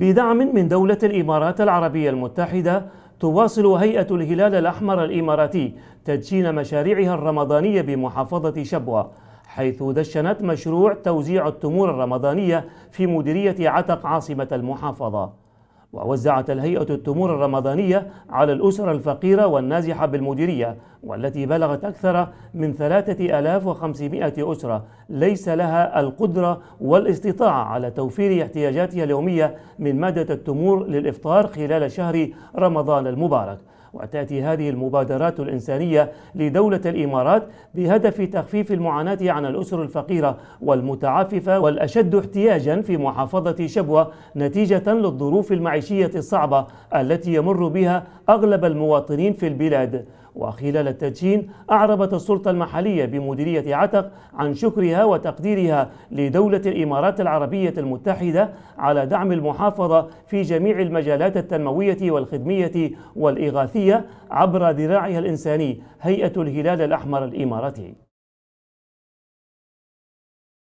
بدعم من دولة الإمارات العربية المتحدة تواصل هيئة الهلال الأحمر الإماراتي تدشين مشاريعها الرمضانية بمحافظة شبوة حيث دشنت مشروع توزيع التمور الرمضانية في مديرية عتق عاصمة المحافظة ووزعت الهيئة التمور الرمضانية على الأسر الفقيرة والنازحة بالمديرية والتي بلغت أكثر من 3500 أسرة ليس لها القدرة والاستطاعة على توفير احتياجاتها اليومية من مادة التمور للإفطار خلال شهر رمضان المبارك وتأتي هذه المبادرات الإنسانية لدولة الإمارات بهدف تخفيف المعاناة عن الأسر الفقيرة والمتعففة والأشد احتياجا في محافظة شبوة نتيجة للظروف المعيشية الصعبة التي يمر بها أغلب المواطنين في البلاد وخلال التدشين أعربت السلطة المحلية بمديرية عتق عن شكرها وتقديرها لدولة الإمارات العربية المتحدة على دعم المحافظة في جميع المجالات التنموية والخدمية والإغاثية عبر ذراعها الإنساني هيئة الهلال الأحمر الإماراتي